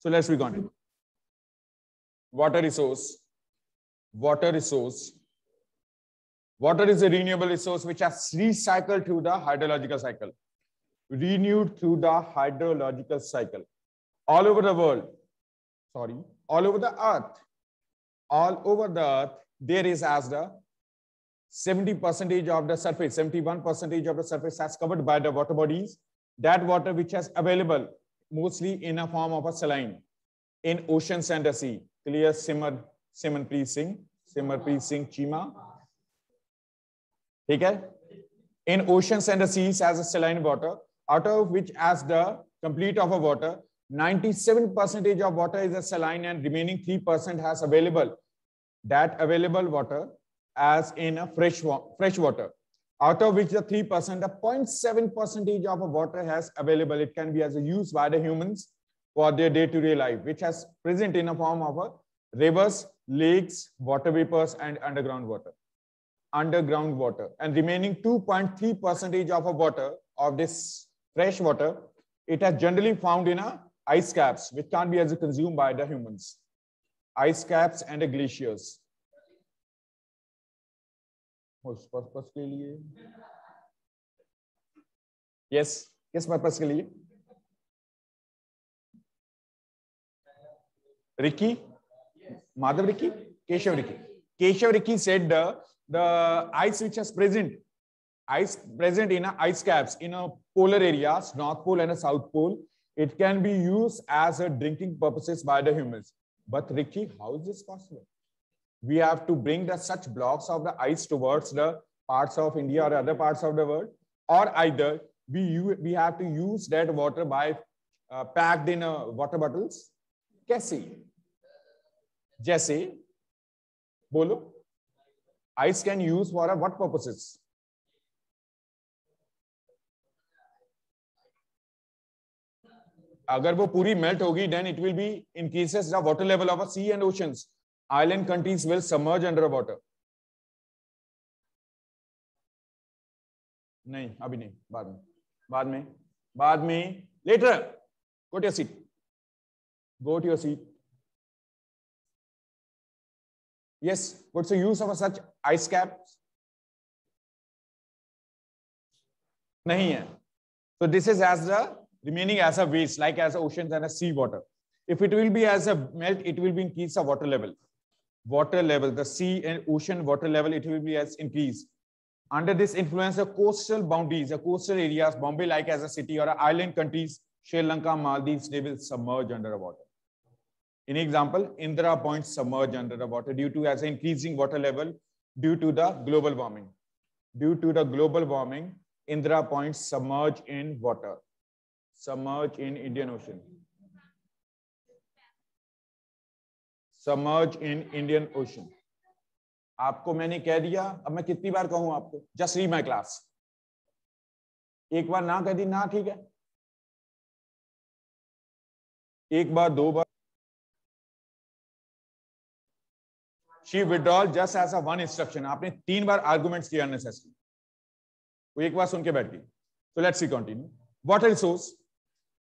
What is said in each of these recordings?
So let's be going. Water resource, water resource. Water is a renewable resource which has recycled through the hydrological cycle, renewed through the hydrological cycle. All over the world, sorry, all over the earth, all over the earth, there is as the 70 percentage of the surface, 71 percentage of the surface has covered by the water bodies. That water which is available mostly in a form of a saline in oceans and the sea. Clear, Simmer, Simmerpreet Singh, Simmerpreet Singh Chima. Okay? In oceans and the seas as a saline water, out of which as the complete of a water, 97 percentage of water is a saline and remaining 3% has available that available water as in a fresh, fresh water out of which the 3%, a 0.7 percentage of water has available. It can be as a use by the humans for their day-to-day -day life, which has present in a form of a rivers, lakes, water vapors, and underground water. Underground water. And remaining 2.3 percentage of a water of this fresh water, it has generally found in a ice caps, which can be as consumed by the humans. Ice caps and glaciers. उस purpose के लिए yes किस purpose के लिए Ricky, Madhav Ricky, Keshav Ricky. Keshav Ricky said uh, the ice which is present, ice present in a ice caps in a polar areas, North Pole and a South Pole, it can be used as a drinking purposes by the humans. But Ricky, how is this possible? we have to bring the such blocks of the ice towards the parts of India or other parts of the world, or either we, we have to use that water by uh, packed in uh, water bottles. Kaise? Jesse, bolo, ice can use for uh, what purposes? अगर वो पूरी melt होगी then it will be increases the water level of sea and oceans island countries will submerge under water नहीं अभी नहीं बाद में Later. go to your seat go to your seat yes what's the use of such ice caps नहीं so this is as the remaining as a waste like as oceans and as sea water if it will be as a melt it will be increase the water level water level, the sea and ocean water level, it will be as increased. Under this influence, the coastal boundaries, the coastal areas, Bombay like as a city or island countries, Sri Lanka, Maldives, they will submerge under the water. In example, Indra points submerge under the water due to as increasing water level due to the global warming. Due to the global warming, Indra points submerge in water, submerge in Indian Ocean. submerged in Indian Ocean आपको मैंने कह दिया अब मैं कितनी बार कहूं आपको just री माई क्लास एक बार ना कह दी ना ठीक है एक बार दो बार she withdrawal just as a one instruction आपने तीन बार आर्गुमेंट्स किया अननेसेसरी वो एक बार सुन के बैठ गई तो let's see continue water resource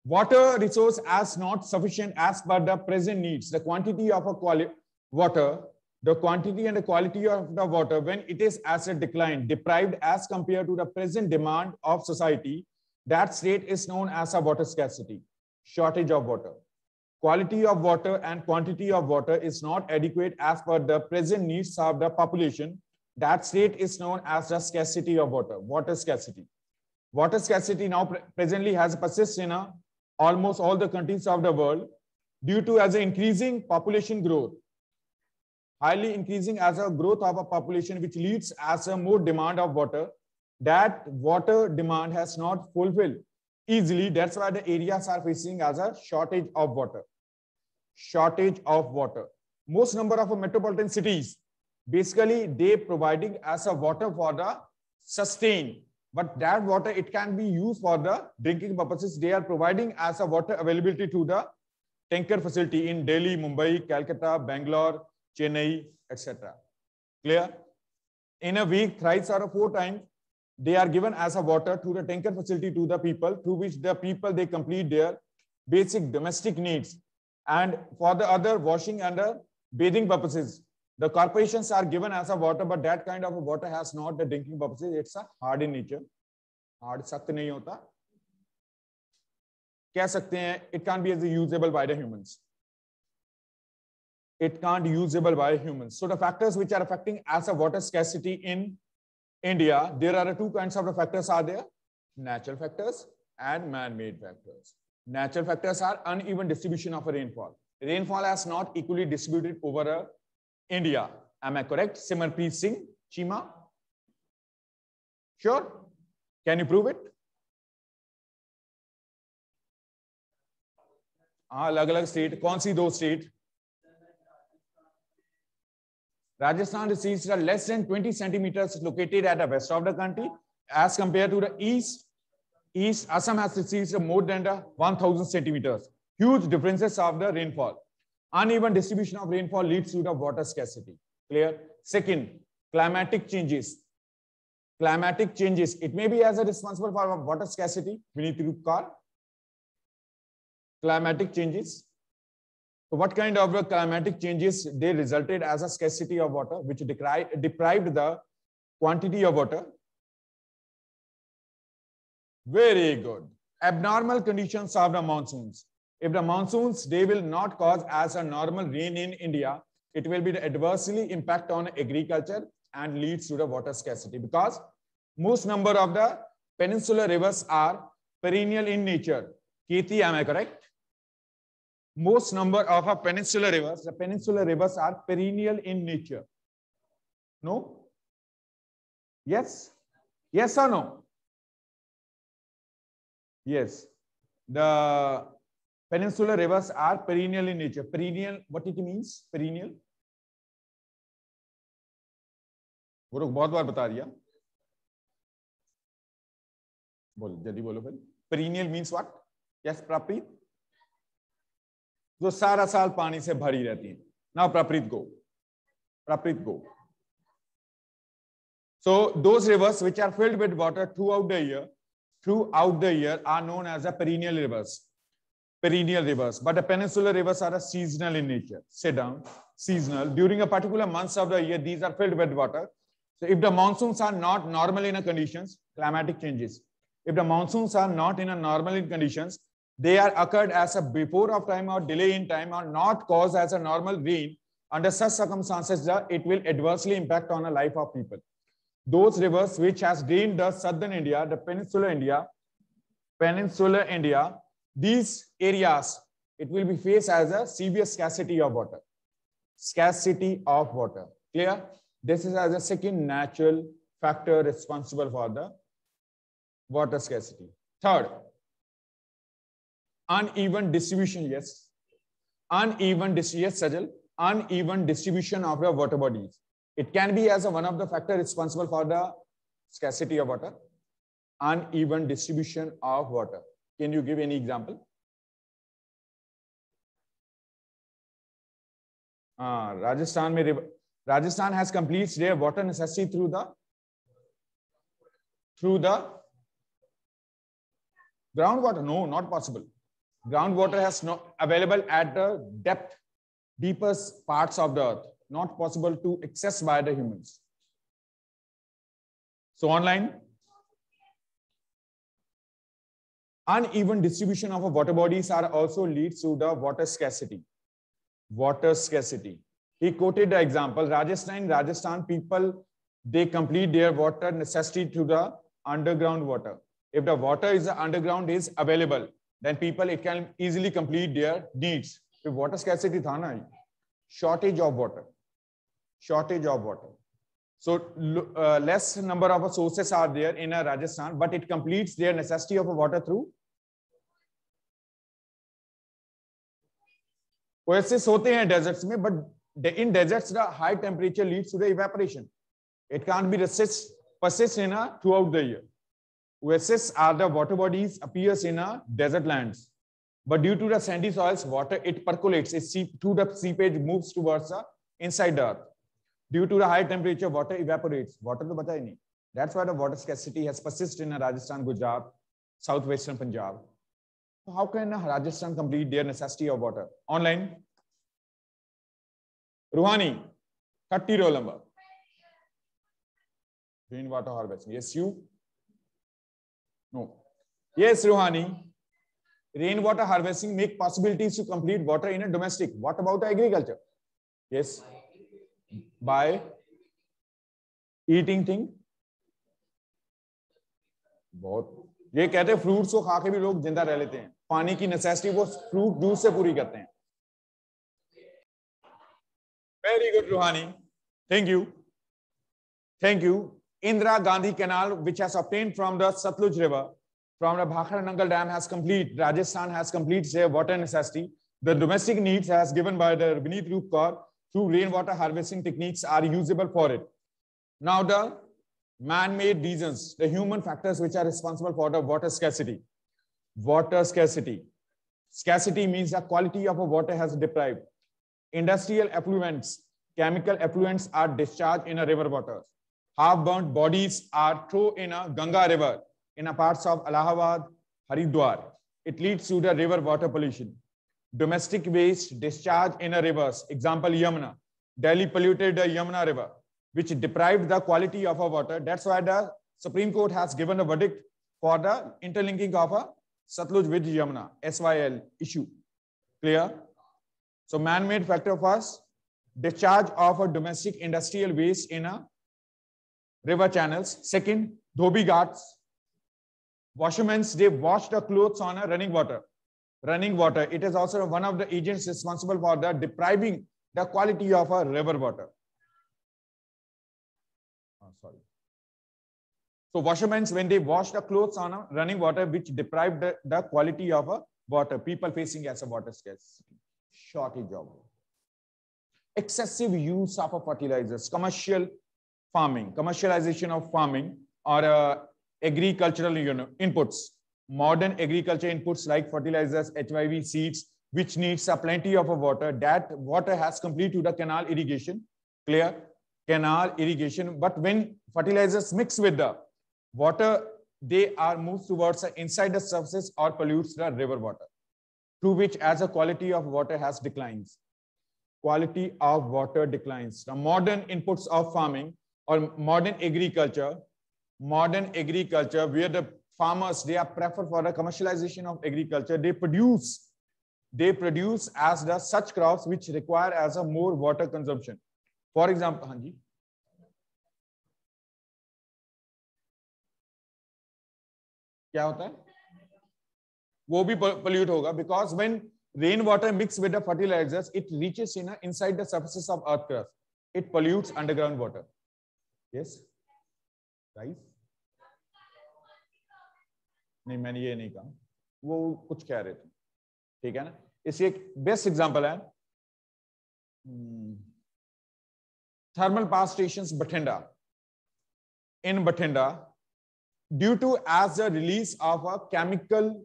water resource as not sufficient as per the present needs. The quantity of a quality water, the quantity and the quality of the water when it is as a decline, deprived as compared to the present demand of society, that state is known as a water scarcity, shortage of water. Quality of water and quantity of water is not adequate as per the present needs of the population. That state is known as the scarcity of water, water scarcity water scarcity now presently has persisted in a almost all the countries of the world due to as an increasing population growth highly increasing as a growth of a population which leads as a more demand of water that water demand has not fulfilled easily that's why the areas are facing as a shortage of water shortage of water most number of metropolitan cities basically they providing as a water for the sustain but that water it can be used for the drinking purposes they are providing as a water availability to the tanker facility in delhi mumbai calcutta bangalore chennai etc clear in a week thrice or four times they are given as a water to the tanker facility to the people to which the people they complete their basic domestic needs and for the other washing and bathing purposes The corporations are given as a water, but that kind of a water has not the drinking purposes. It's a hard in nature. Hard सख्त नहीं होता कह सकते हैं it can be as usable by the humans it can't usable by humans. So the factors which are affecting as a water scarcity in India, there are two kinds of the factors are there, natural factors and man-made factors. Natural factors are uneven distribution of rainfall. Rainfall has not equally distributed over a India. Am I correct? Simarpreet Singh Chima? Sure? Can you prove it? Ah, अलग अलग state. कौन सी Rajasthan receives less than 20 centimeters located at the west of the country as compared to the east. East Assam has received more than the 1000 centimeters. Huge differences of the rainfall. Uneven distribution of rainfall leads to the water scarcity. Clear? Second, climatic changes. Climatic changes. It may be as a responsible for water scarcity. We need to Rupkar. Climatic changes. So what kind of climatic changes they resulted as a scarcity of water, which deprived the quantity of water? Very good. Abnormal conditions of the monsoons. If the monsoons, they will not cause as a normal rain in India, it will be adversely impact on agriculture and leads to the water scarcity because most number of the peninsular rivers are perennial in nature. Kethi, am I correct? Most number of our peninsular rivers, the peninsular rivers are perennial in nature. No? Yes? Yes or no? Yes. The Peninsular rivers are perennial in nature. Perennial, what it means? Perennial. वो लोग बहुत बार बता दिया बोलो जल्दी बोलो भाई perennial means what yes प्राप्रीत जो सारा साल पानी से भरी रहती है ना प्राप्रीत गो प्राप्रीत गो so those rivers which are filled with water throughout the year throughout the year are known as a perennial rivers perennial rivers, but the peninsular rivers are seasonal in nature. Sit down, seasonal. During a particular month of the year, these are filled with water. So if the monsoons are not normal in a conditions, climatic changes. If the monsoons are not in a normal in conditions, they are occurred as a before of time or delay in time or not caused as a normal rain. Under such circumstances, it will adversely impact on the life of people. Those rivers which has drained the southern India, the peninsular India, peninsular India, these areas, it will be faced as a severe scarcity of water. Scarcity of water. Clear? This is as a second natural factor responsible for the water scarcity. Third, uneven distribution. Yes. Uneven distribution. Yes, Sajal. Uneven distribution of your water bodies. It can be as a one of the factor responsible for the scarcity of water. Uneven distribution of water. Can you give any example? Uh, Rajasthan may Rajasthan has completed their water necessity through the through the groundwater. No, not possible. Groundwater has no available at the depth, deepest parts of the earth. Not possible to access by the humans. So online, Uneven distribution of water bodies are also leads to the water scarcity. Water scarcity. He quoted the example, Rajasthan, Rajasthan people, they complete their water necessity to the underground water. If the water is the underground is available, then people it can easily complete their needs. If water scarcity na, shortage of water, shortage of water. So uh, less number of sources are there in a Rajasthan, but it completes their necessity of water through oasis होते हैं deserts में but in deserts high temperature lead to the evaporation it can be recess in throughout the year oasis are the water bodies appears in a desert land but due to the sandy soils water it percolates through seepage move towards inside the earth due to the high temperature water evaporates water तो बताए नहीं That's why the water scarcity has persisted in Rajasthan, Gujarat, southwestern Punjab. how can Rajasthan complete their necessity of water? Online. Ruhani, 30 roll number. Green water harvesting. Yes, you? No. Yes, Ruhani. rain water harvesting make possibilities to complete water in a domestic. What about agriculture? Yes. By eating thing. बहुत ये कहते हैं fruits को खा के भी लोग जिंदा रह लेते हैं पानी की नेसेसिटी वो फ्रूट जूस से पूरी करते हैं very good Ruhani thank you thank you Indira Gandhi canal which has obtain from the Sutlej river from the Bhakra Nangal dam has complete Rajasthan has complete से water necessity the domestic needs has given by the Vineet Roop Kaur through rain water harvesting techniques are usable for it now the man-made reasons, the human factors which are responsible for the water scarcity. Water scarcity. Scarcity means the quality of a water has deprived. Industrial effluents, chemical effluents are discharged in a river water. Half-burnt bodies are thrown in a Ganga river in a parts of Allahabad, Haridwar. It leads to the river water pollution. Domestic waste discharged in a rivers, example Yamuna. Delhi polluted the Yamuna river which deprived the quality of our water. That's why the Supreme Court has given a verdict for the interlinking of a Satluj with Yamuna, SYL issue. Clear? So man-made factor first, discharge of a domestic industrial waste in a river channels. Second, dhobi ghats. washermens they wash the clothes on a running water. Running water, it is also one of the agents responsible for the depriving the quality of a river water. So washermen, when they wash the clothes on a running water, which deprived the, the quality of a water, people facing as a water scarcity, shortage of excessive use of a fertilizers, commercial farming, commercialization of farming or uh, agricultural you know, inputs, modern agriculture inputs like fertilizers, HYV seeds, which needs a plenty of a water. That water has complete to the canal irrigation, clear canal irrigation. But when fertilizers mix with the water, they are moved towards the inside the surface or pollutes the river water, to which as the quality of water has declines. Quality of water declines. The modern inputs of farming or modern agriculture, modern agriculture, where the farmers, they are preferred for the commercialization of agriculture. They produce, they produce as the such crops which require as a more water consumption. For example, Hanji. क्या होता है वो भी pollute होगा because when rain water mix with fertiliser it reaches in inside the surfaces of earth crust it pollute underground water yes right नहीं मैंने ये नहीं कहा वो कुछ कह रहे थे ठीक है ना इसी एक बेस्ट एग्जांपल है thermal power station Bathinda in Bathinda due to as the release of a chemical,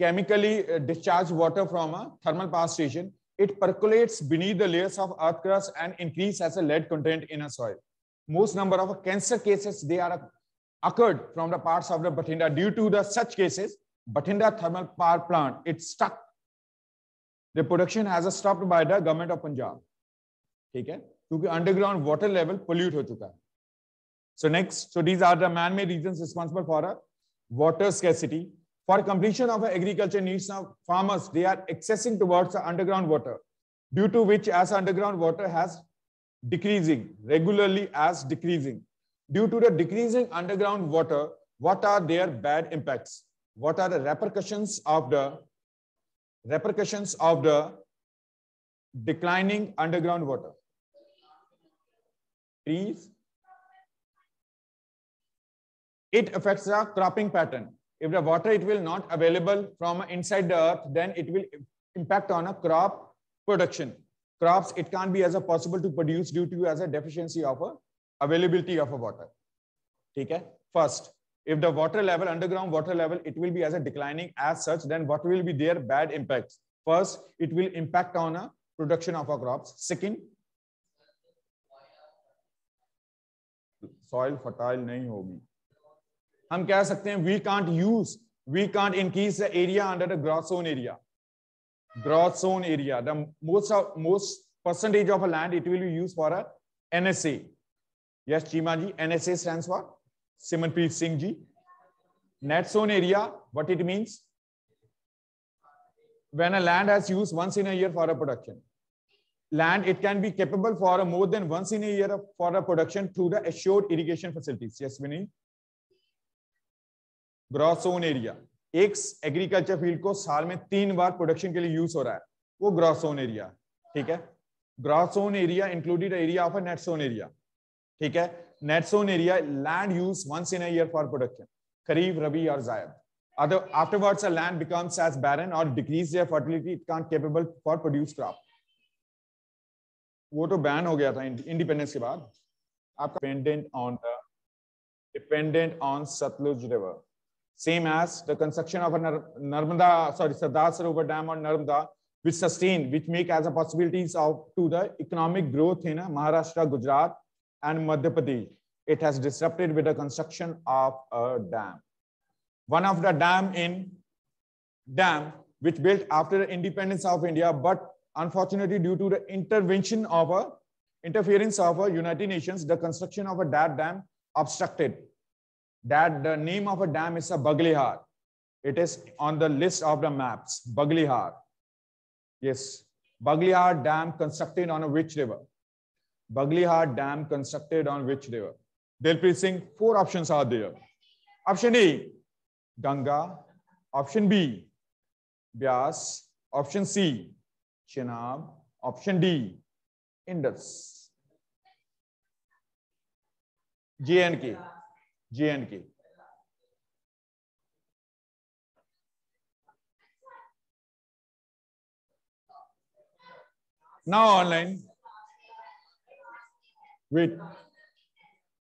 chemically uh, discharged water from a thermal power station, it percolates beneath the layers of earth crust and increase as a lead content in a soil. Most number of cancer cases, they are occurred from the parts of the Bathinda. Due to the such cases, Bathinda thermal power plant, it stuck. The production has stopped by the government of Punjab. Okay, है underground water level level pollute हो चुका है so next, so these are the man-made reasons responsible for a uh, water scarcity. For completion of agriculture needs of farmers, they are accessing towards the underground water, due to which as underground water has decreasing, regularly as decreasing. Due to the decreasing underground water, what are their bad impacts? What are the repercussions of the repercussions of the declining underground water? Please it affects the cropping pattern. If the water it will not available from inside the earth, then it will impact on a crop production. Crops, it can't be as a possible to produce due to as a deficiency of a availability of a water. Okay? First, if the water level, underground water level, it will be as a declining as such, then what will be their bad impacts? First, it will impact on a production of our crops. Second, soil fertile we can't use. We can't increase the area under the under zone area. Zone zone area. The most percentage of a land it will be used for a NSA. Yes, Chima ji, NSA stands for Simanpreet Singh ji. Net zone area, what it means? When a land has used once in a year for a production. Land, it can be capable for more than once in a year for a production to the assured irrigation facilities. Yes, Vinny. Gross sown area एक agriculture field को साल में तीन बार production के लिए use हो रहा है वो ग्रॉस ओन एरिया ठीक है gross sown area included area of net sown area ठीक है net sown area land use once in a year for production kharif rabi और zaid afterwards a land becomes as barren or decrease their fertility it can't capable for produce crop वो तो ban हो गया था independence के बाद आपका dependent on the dependent on Sutlej river same as the construction of a Nar Narmada, sorry, Sardar Sarovar Dam or Narmada, which sustain, which make as a possibilities of to the economic growth in uh, Maharashtra, Gujarat, and Madhya Pradesh. It has disrupted with the construction of a dam. One of the dam in dam, which built after the independence of India, but unfortunately due to the intervention of a interference of a United Nations, the construction of a dam obstructed that the name of a dam is a Baglihar. It is on the list of the maps, Baglihar. Yes, Baglihar Dam constructed on a which river? Baglihar Dam constructed on which river? Dilpreet Singh, four options are there. Option A, Ganga. Option B, Bias. Option C, Chenab. Option D, Indus. JNK. J and K now online with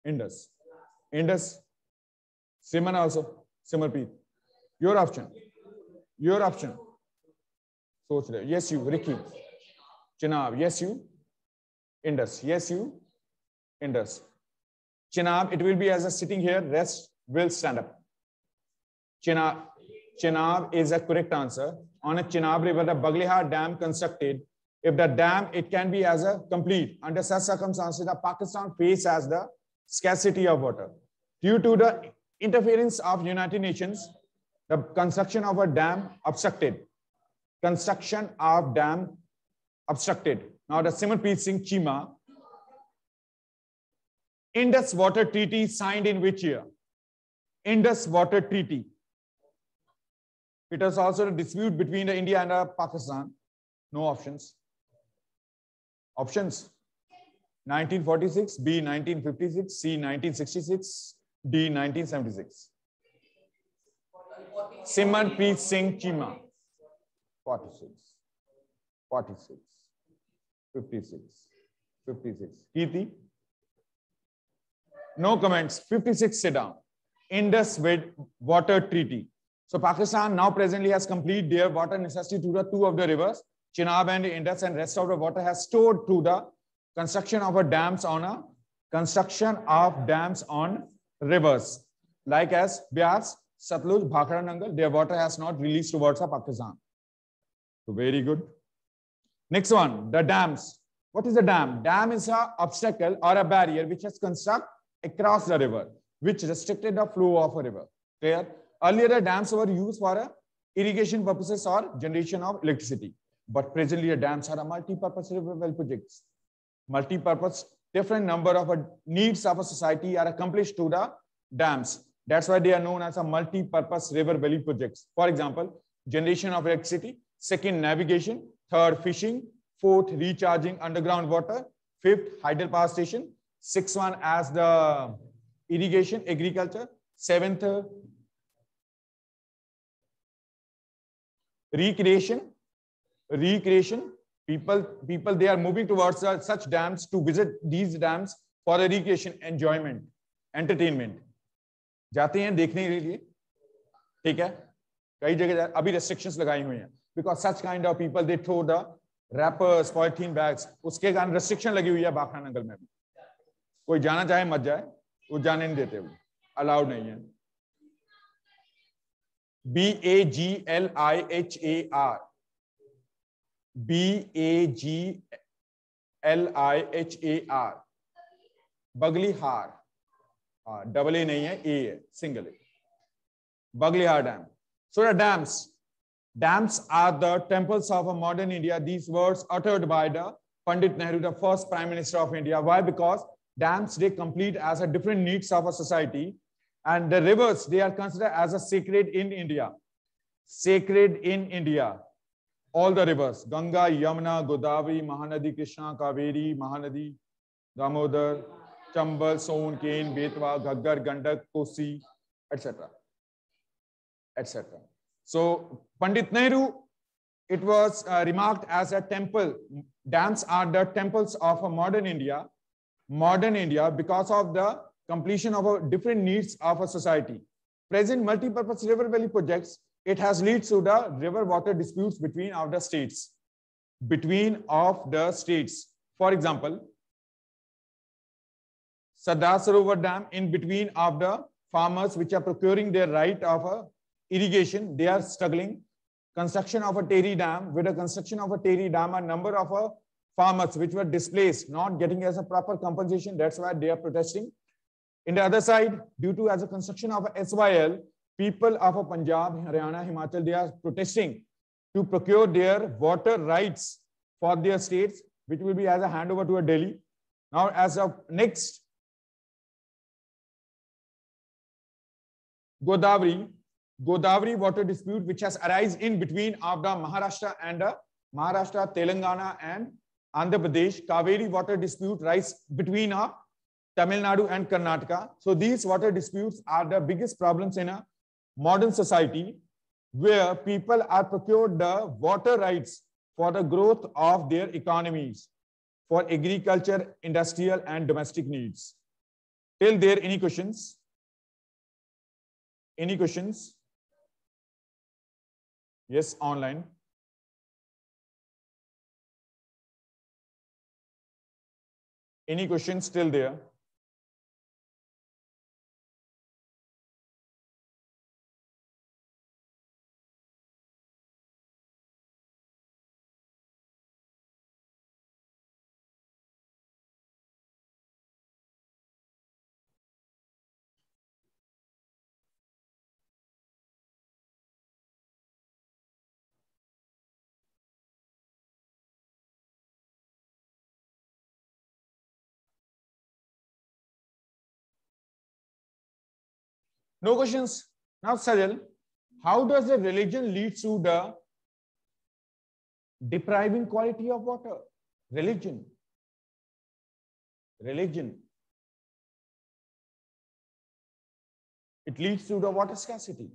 Indus Indus Simran also Simarpreet your option your option सोच रहे yes you Ricky Chenab yes you Indus yes you Indus Chinab, it will be as a sitting here, rest will stand up. Chinab, Chinab is a correct answer. On a Chinab River, the Bagliha Dam constructed. If the dam, it can be as a complete. Under such circumstances, the Pakistan faces as the scarcity of water. Due to the interference of United Nations, the construction of a dam obstructed. Construction of dam obstructed. Now the Simarpreet Singh Chima, Indus Water Treaty signed in which year? Indus Water Treaty. It was also a dispute between India and Pakistan. No options. Options 1946, B 1956, C 1966, D 1976. Simon P Singh Chima. 46, 46, 56, 56. Kirti, no comments. 56 sit down. Indus water treaty. So Pakistan now presently has complete their water necessity to the two of the rivers, Chenab and Indus, and rest of the water has stored to the construction of a dams on a construction of dams on rivers, like as Bias, Satluj, Bhakra Nangal, their water has not released towards Pakistan. So very good. Next one, the dams. What is a dam? Dam is a obstacle or a barrier which has construct across the river, which restricted the flow of a river. There Earlier, the dams were used for uh, irrigation purposes or generation of electricity. But presently, the dams are a multi-purpose river well projects. Multi-purpose, different number of uh, needs of a society are accomplished through the dams. That's why they are known as a multi-purpose river valley projects. For example, generation of electricity, second, navigation, third, fishing, fourth, recharging underground water, fifth, hydropower power station, sixth one as the irrigation, agriculture, seventh recreation, recreation. People, people, they are moving towards such dams to visit these dams for a recreation, enjoyment, entertainment. जाते हैं देखने के लिए ठीक है कई जगह अभी रेस्ट्रिक्शंस लगाई हुई हैं because such kind of people they throw the wrappers polythene bags उसके कारण रेस्ट्रिक्शन लगी हुई है बाखरा नगर में भी कोई जाना चाहे मत जाए वो जाने नहीं देते वो अलाउड नहीं है B A G L I H A R B A G L I H A R Baglihar हाँ डबल ए नहीं है ए है single a Baglihar dam so the dams dams are the temples of a modern India these words uttered by the Pandit Nehru the first prime minister of India why because dams, they complete as a different needs of a society. And the rivers, they are considered as a sacred in India. Sacred in India. All the rivers, Ganga, Yamuna, Godavari, Mahanadi, Krishna, Kaveri, Mahanadi, Damodar, Chambal, Son, Kain, Betwa, Ghaggar, Gandak, Kosi, etc. etc. So Pandit Nehru, it was uh, remarked as a temple. Dams are the temples of a modern India modern India because of the completion of a different needs of a society. Present multipurpose river valley projects, it has led to the river water disputes between of the states. Between of the states. For example, Sardar Sarovar Dam in between of the farmers which are procuring their right of a uh, irrigation, they are struggling. Construction of a Terry Dam, with the construction of a Terry Dam, a number of a uh, farmers which were displaced, not getting as a proper compensation. That's why they are protesting. In the other side, due to as a construction of SYL, people of Punjab, Haryana, Himachal, they are protesting to procure their water rights for their states, which will be as a handover to a Delhi. Now, as of next Godavari, Godavari water dispute, which has arisen in between of the Maharashtra and the Maharashtra, Telangana, and Andhra Pradesh, Kaveri water dispute rise between uh, Tamil Nadu and Karnataka. So these water disputes are the biggest problems in a modern society where people are procured the water rights for the growth of their economies for agriculture, industrial and domestic needs. Till there, any questions? Any questions? Yes, online. Any questions still there? No questions. Now, Sajal, how does the religion lead to the depriving quality of water? Religion. Religion. It leads to the water scarcity.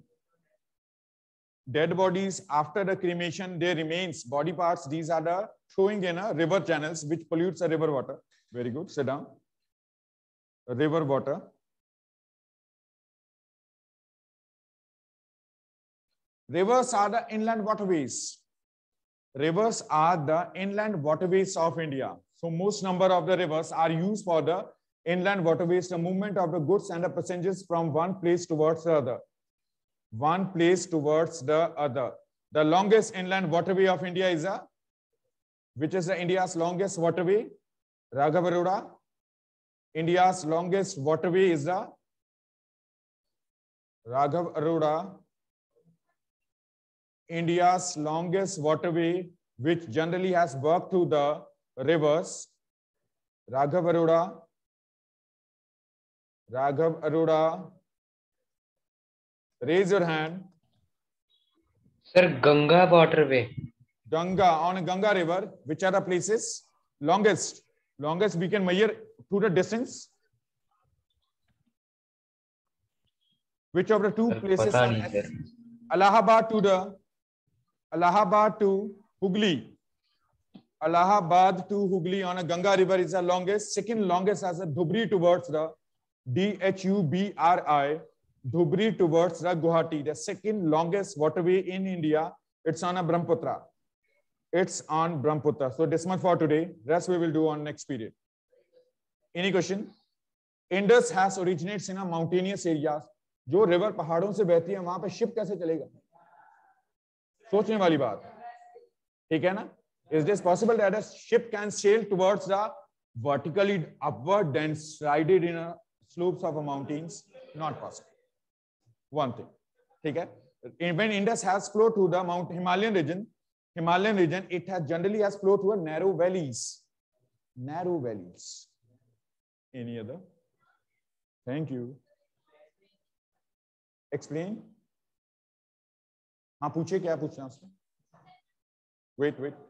Dead bodies after the cremation, they remains, body parts, these are the throwing in a river channels, which pollutes the river water. Very good, sit down. River water Rivers are the inland waterways. Rivers are the inland waterways of India. So most number of the rivers are used for the inland waterways, the movement of the goods and the passengers from one place towards the other. One place towards the other. The longest inland waterway of India is a, which is the India's longest waterway, Raghavaruda. India's longest waterway is the Raghavaruda. India's longest waterway, which generally has worked through the rivers, Raghav Arora, Raghav Arora, raise your hand. Sir, Ganga waterway. Ganga, on Ganga river, which are the places longest? Longest we can measure to the distance. Which of the two sir, places? Allahabad to the Allahabad to Hooghly. Allahabad to Hooghly on a Ganga river is the longest. Second longest as a Dhubri towards the D H U B R I. Dhubri towards the Guwahati, the second longest waterway in India. It's on a Brahmaputra. It's on Brahmaputra. So this much for today. Rest we will do on next period. Any question? Indus has originates in a mountainous areas. जो river पहाड़ों से बहती है वहां पे ship कैसे चलेगा सोचने वाली बात ठीक है ना is it possible that a ship can sail towards the vertically upward then slided in a slopes of a mountains not possible one thing ठीक है when indus has flowed to the mount himalayan region himalayan region it has generally has flowed to a narrow valleys narrow valleys any other thank you explain हाँ पूछिए क्या पूछना उसने wait wait